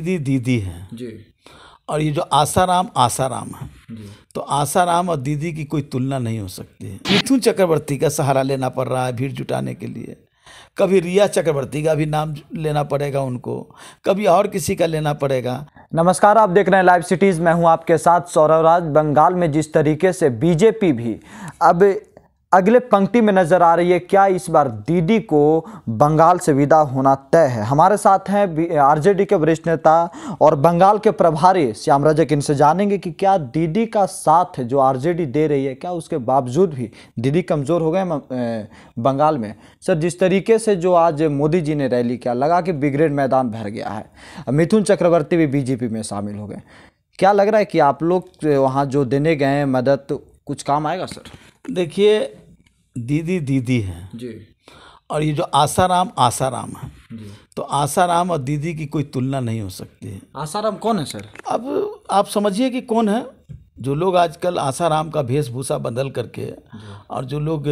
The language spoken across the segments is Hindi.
दीदी दीदी है जी और ये जो आसाराम आसाराम है तो आसाराम और दीदी की कोई तुलना नहीं हो सकती है मिथुन चक्रवर्ती का सहारा लेना पड़ रहा है भीड़ जुटाने के लिए कभी रिया चक्रवर्ती का भी नाम लेना पड़ेगा उनको कभी और किसी का लेना पड़ेगा नमस्कार आप देख रहे हैं लाइव सिटीज़ मैं हूं आपके साथ सौरव राज बंगाल में जिस तरीके से बीजेपी भी अब अगले पंक्ति में नजर आ रही है क्या इस बार दीदी को बंगाल से विदा होना तय है हमारे साथ हैं आरजेडी के वरिष्ठ नेता और बंगाल के प्रभारी श्याम रजक इनसे जानेंगे कि क्या दीदी का साथ जो आरजेडी दे रही है क्या उसके बावजूद भी दीदी कमज़ोर हो गए बंगाल में सर जिस तरीके से जो आज मोदी जी ने रैली किया लगा कि बिग्रेड मैदान भर गया है मिथुन चक्रवर्ती भी बीजेपी में शामिल हो गए क्या लग रहा है कि आप लोग वहाँ जो देने गए मदद कुछ काम आएगा सर देखिए दीदी दीदी है जी और ये जो आसाराम आसाराम है तो आसाराम और दीदी की कोई तुलना नहीं हो सकती है आसाराम कौन है सर अब आप समझिए कि कौन है जो लोग आजकल आसाराम का वेशभूषा बदल करके और जो लोग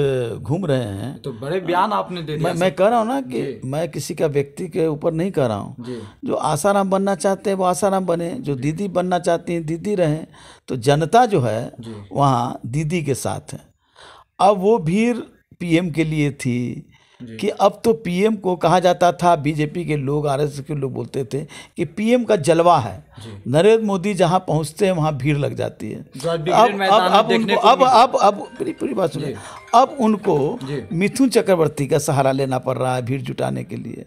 घूम रहे हैं तो बड़े बयान आपने दे मैं मैं कह रहा हूँ ना कि मैं किसी का व्यक्ति के ऊपर नहीं कह रहा हूँ जो आसाराम बनना चाहते हैं वो आसाराम बने जो दीदी बनना चाहती हैं दीदी रहें तो जनता जो है वहाँ दीदी के साथ है अब वो भीड़ पीएम के लिए थी कि अब तो पीएम को कहा जाता था बीजेपी के लोग आरएसएस के लोग बोलते थे कि पीएम का जलवा है नरेंद्र मोदी जहां पहुंचते हैं वहां भीड़ लग जाती है तो अब अब अब उनको अब अब अब पूरी पूरी बात सुनिए अब उनको मिथुन चक्रवर्ती का सहारा लेना पड़ रहा है भीड़ जुटाने के लिए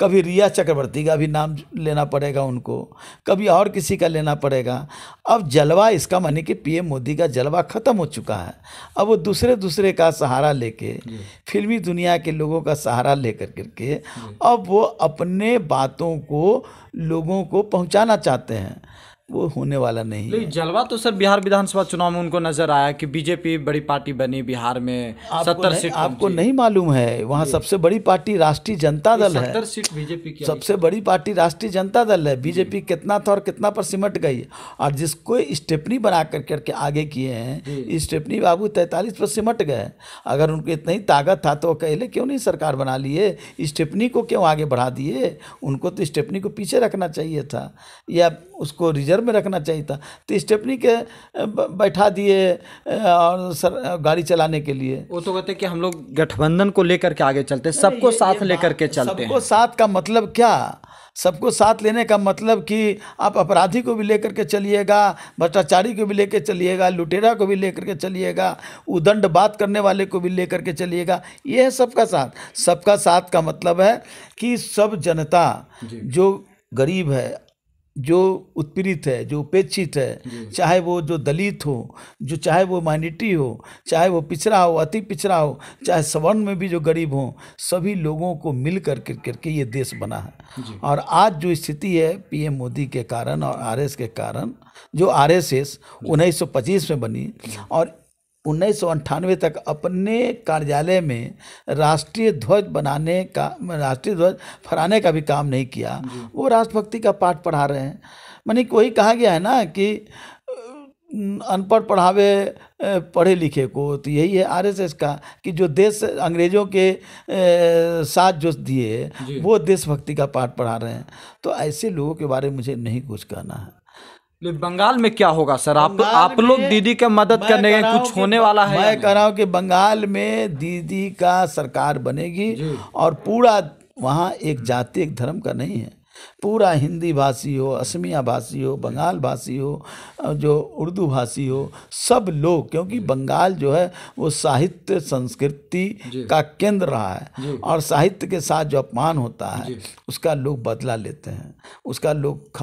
कभी रिया चक्रवर्ती का भी नाम लेना पड़ेगा उनको कभी और किसी का लेना पड़ेगा अब जलवा इसका माने कि पीएम मोदी का जलवा ख़त्म हो चुका है अब वो दूसरे दूसरे का सहारा लेके फिल्मी दुनिया के लोगों का सहारा लेकर करके अब वो अपने बातों को लोगों को पहुँचाना चाहते हैं वो होने वाला नहीं है जलवा तो सर बिहार विधानसभा चुनाव में उनको नजर आया कि बीजेपी बड़ी पार्टी बनी बिहार में सत्तर सीट आपको नहीं मालूम है वहाँ सबसे बड़ी पार्टी राष्ट्रीय जनता दल है सत्तर सीट बीजेपी की सबसे बड़ी पार्टी राष्ट्रीय जनता दल है बीजेपी कितना था और कितना पर सिमट गई और जिसको स्टेपनी बना कर करके आगे किए हैं स्टेपनी बाबू तैतालीस पर सिमट गए अगर उनको इतनी ताकत था तो अकेले क्यों नहीं सरकार बना लिए स्टेपनी को क्यों आगे बढ़ा दिए उनको तो स्टेपनी को पीछे रखना चाहिए था या उसको रिजर्व में रखना चाहिए था तो स्टेपनी के बैठा दिए और सर गाड़ी चलाने के लिए वो तो कहते कि हम लोग गठबंधन को लेकर के आगे चलते सबको साथ लेकर के चलते सबको साथ का मतलब क्या सबको साथ लेने का मतलब कि आप अपराधी को भी लेकर के चलिएगा भ्रष्टाचारी को भी लेकर चलिएगा लुटेरा को भी लेकर के चलिएगा उदंड बात करने वाले को भी लेकर के चलिएगा ये है सबका साथ सबका साथ का मतलब है कि सब जनता जो गरीब है जो उत्पीड़ित है जो उपेक्षित है चाहे वो जो दलित हो जो चाहे वो माइनिटी हो चाहे वो पिछड़ा हो अति पिछड़ा हो चाहे सवर्ण में भी जो गरीब हो सभी लोगों को मिल कर करके ये देश बना है और आज जो स्थिति है पीएम मोदी के कारण और आरएस के कारण जो आरएसएस 1925 में बनी और उन्नीस तक अपने कार्यालय में राष्ट्रीय ध्वज बनाने का राष्ट्रीय ध्वज फहराने का भी काम नहीं किया वो राष्ट्रभक्ति का पाठ पढ़ा रहे हैं मानी कोई कहा गया है ना कि अनपढ़ पढ़ावे पढ़े लिखे को तो यही है आरएसएस का कि जो देश अंग्रेजों के साथ जो दिए वो देशभक्ति का पाठ पढ़ा रहे हैं तो ऐसे लोगों के बारे में मुझे नहीं कुछ कहना है बंगाल में क्या होगा सर आप आप लोग दीदी के मदद करने के कुछ होने वाला है मैं कह रहा हूँ कि बंगाल में दीदी का सरकार बनेगी और पूरा वहाँ एक जाति एक धर्म का नहीं है पूरा हिंदी भाषी हो असमिया भाषी हो बंगाल भाषी हो जो उर्दू भाषी हो सब लोग क्योंकि बंगाल जो है वो साहित्य संस्कृति का केंद्र रहा है और साहित्य के साथ जो अपमान होता है उसका लोग बदला लेते हैं उसका लोग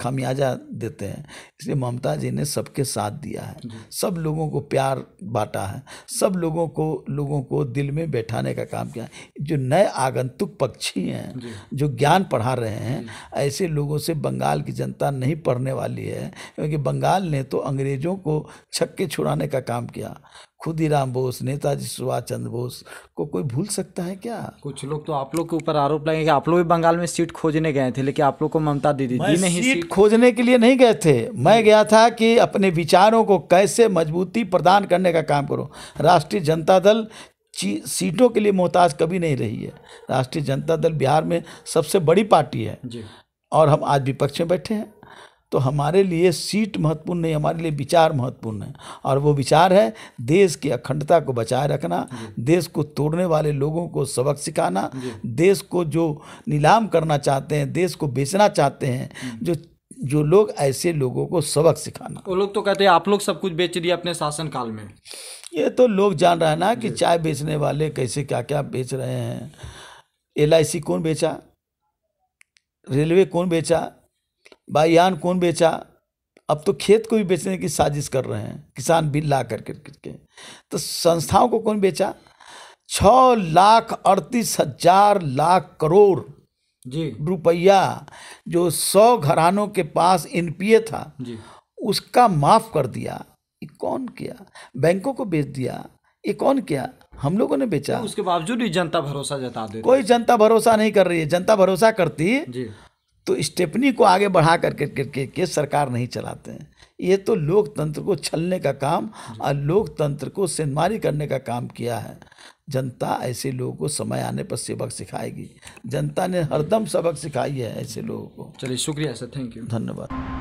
खामियाजा देते हैं इसलिए ममता जी ने सबके साथ दिया है सब लोगों को प्यार बांटा है सब लोगों को लोगों को दिल में बैठाने का काम किया जो नए आगंतुक पक्षी हैं जो ज्ञान पढ़ा रहे हैं हैं ऐसे लोगों से बंगाल की जनता नहीं पढ़ने वाली है क्योंकि बंगाल ने तो अंग्रेज़ों को छक्के छुड़ाने का काम किया खुदीराम बोस नेताजी सुभाष चंद्र बोस को कोई भूल सकता है क्या कुछ लोग तो आप लोग के ऊपर आरोप लगे कि आप लोग भी बंगाल में सीट खोजने गए थे लेकिन आप लोग को ममता दीदी दी नहीं सीट, सीट खोजने के लिए नहीं गए थे मैं गया था कि अपने विचारों को कैसे मजबूती प्रदान करने का काम करो राष्ट्रीय जनता दल सीटों के लिए मोहताज कभी नहीं रही है राष्ट्रीय जनता दल बिहार में सबसे बड़ी पार्टी है और हम आज विपक्ष में बैठे हैं तो हमारे लिए सीट महत्वपूर्ण नहीं हमारे लिए विचार महत्वपूर्ण है और वो विचार है देश की अखंडता को बचाए रखना देश को तोड़ने वाले लोगों को सबक सिखाना देश को जो नीलाम करना चाहते हैं देश को बेचना चाहते हैं जो जो लोग ऐसे लोगों को सबक सिखाना वो लोग तो कहते हैं आप लोग सब कुछ बेच दिया अपने शासन काल में ये तो लोग जान रहे हैं ना कि चाय बेचने वाले कैसे क्या क्या बेच रहे हैं एल कौन बेचा रेलवे कौन बेचा बाईयान कौन बेचा अब तो खेत को भी बेचने की साजिश कर रहे हैं किसान बिल ला कर करके तो संस्थाओं को कौन बेचा छ लाख अड़तीस हजार लाख करोड़ जी रुपया जो सौ घरानों के पास एनपीए था जी उसका माफ़ कर दिया ये कौन किया बैंकों को बेच दिया ये कौन किया हम लोगों ने बेचा उसके बावजूद भी जनता भरोसा जता दे कोई जनता भरोसा नहीं कर रही है जनता भरोसा करती जी। तो स्टेपनी को आगे बढ़ा करके करके के सरकार नहीं चलाते हैं ये तो लोकतंत्र को छलने का काम और लोकतंत्र को सेंधमारी करने का काम किया है जनता ऐसे लोगों को समय आने पर सबक सिखाएगी जनता ने हरदम सबक सिखाई है ऐसे लोगों को चलिए शुक्रिया सर थैंक यू धन्यवाद